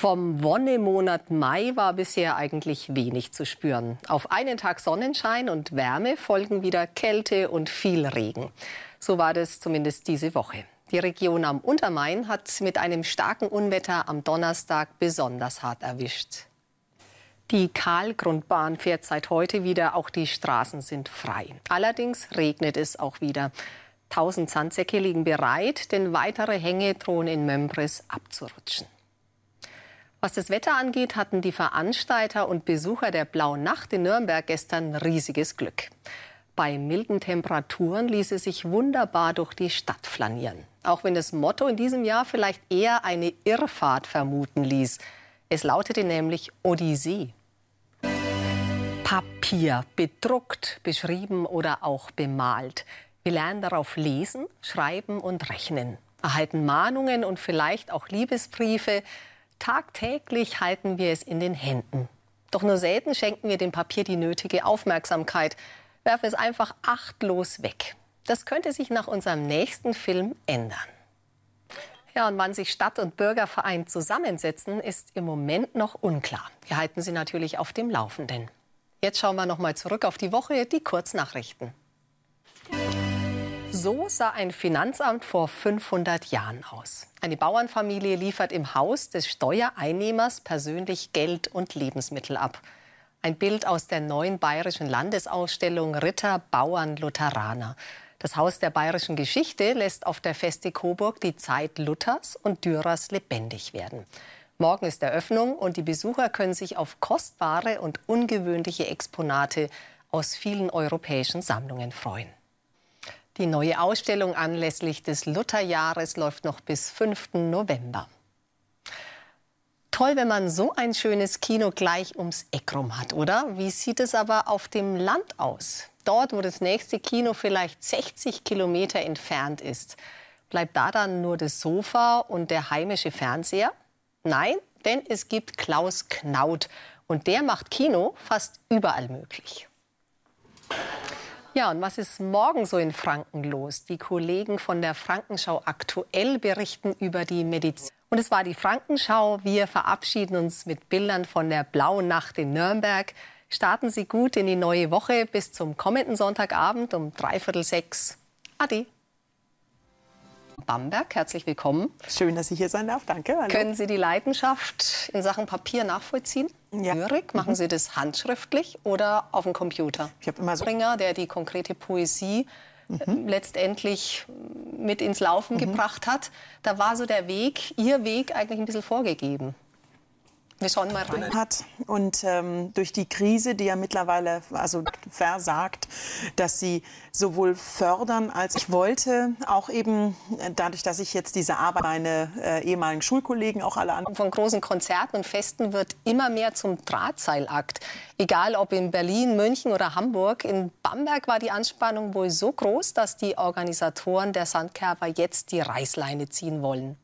Vom Wonnemonat Mai war bisher eigentlich wenig zu spüren. Auf einen Tag Sonnenschein und Wärme folgen wieder Kälte und viel Regen. So war das zumindest diese Woche. Die Region am Untermain hat mit einem starken Unwetter am Donnerstag besonders hart erwischt. Die Kahlgrundbahn fährt seit heute wieder, auch die Straßen sind frei. Allerdings regnet es auch wieder. Tausend Sandsäcke liegen bereit, denn weitere Hänge drohen in Membris abzurutschen. Was das Wetter angeht, hatten die Veranstalter und Besucher der Blauen Nacht in Nürnberg gestern riesiges Glück. Bei milden Temperaturen ließ es sich wunderbar durch die Stadt flanieren. Auch wenn das Motto in diesem Jahr vielleicht eher eine Irrfahrt vermuten ließ. Es lautete nämlich Odyssee. Papier, bedruckt, beschrieben oder auch bemalt. Wir lernen darauf lesen, schreiben und rechnen, erhalten Mahnungen und vielleicht auch Liebesbriefe. Tagtäglich halten wir es in den Händen. Doch nur selten schenken wir dem Papier die nötige Aufmerksamkeit, werfen es einfach achtlos weg. Das könnte sich nach unserem nächsten Film ändern. Ja, und wann sich Stadt und Bürgerverein zusammensetzen, ist im Moment noch unklar. Wir halten Sie natürlich auf dem Laufenden. Jetzt schauen wir noch mal zurück auf die Woche, die Kurznachrichten. So sah ein Finanzamt vor 500 Jahren aus. Eine Bauernfamilie liefert im Haus des Steuereinnehmers persönlich Geld und Lebensmittel ab. Ein Bild aus der neuen bayerischen Landesausstellung Ritter, Bauern, Lutheraner. Das Haus der bayerischen Geschichte lässt auf der Feste Coburg die Zeit Luthers und Dürers lebendig werden. Morgen ist Eröffnung und die Besucher können sich auf kostbare und ungewöhnliche Exponate aus vielen europäischen Sammlungen freuen. Die neue Ausstellung anlässlich des Lutherjahres läuft noch bis 5. November. Toll, wenn man so ein schönes Kino gleich ums Eck rum hat, oder? Wie sieht es aber auf dem Land aus? Dort, wo das nächste Kino vielleicht 60 Kilometer entfernt ist. Bleibt da dann nur das Sofa und der heimische Fernseher? Nein, denn es gibt Klaus Knaut. Und der macht Kino fast überall möglich. Ja, und was ist morgen so in Franken los? Die Kollegen von der Frankenschau aktuell berichten über die Medizin. Und es war die Frankenschau. Wir verabschieden uns mit Bildern von der blauen Nacht in Nürnberg. Starten Sie gut in die neue Woche. Bis zum kommenden Sonntagabend um dreiviertel sechs. Ade. Bamberg. Herzlich willkommen. Schön, dass ich hier sein darf. Danke. Hallo. Können Sie die Leidenschaft in Sachen Papier nachvollziehen? Ja. Lyrik, mhm. machen mhm. Sie das handschriftlich oder auf dem Computer? Ich habe immer so Springer, der die konkrete Poesie äh, Mhm. letztendlich mit ins Laufen mhm. gebracht hat. Da war so der Weg, ihr Weg eigentlich ein bisschen vorgegeben. Wir schauen mal rein. Hat. Und ähm, durch die Krise, die ja mittlerweile also versagt, dass sie sowohl fördern als ich wollte, auch eben äh, dadurch, dass ich jetzt diese Arbeit meine äh, ehemaligen Schulkollegen auch alle an. Von großen Konzerten und Festen wird immer mehr zum Drahtseilakt. Egal ob in Berlin, München oder Hamburg, in Bamberg war die Anspannung wohl so groß, dass die Organisatoren der Sandkerber jetzt die Reißleine ziehen wollen.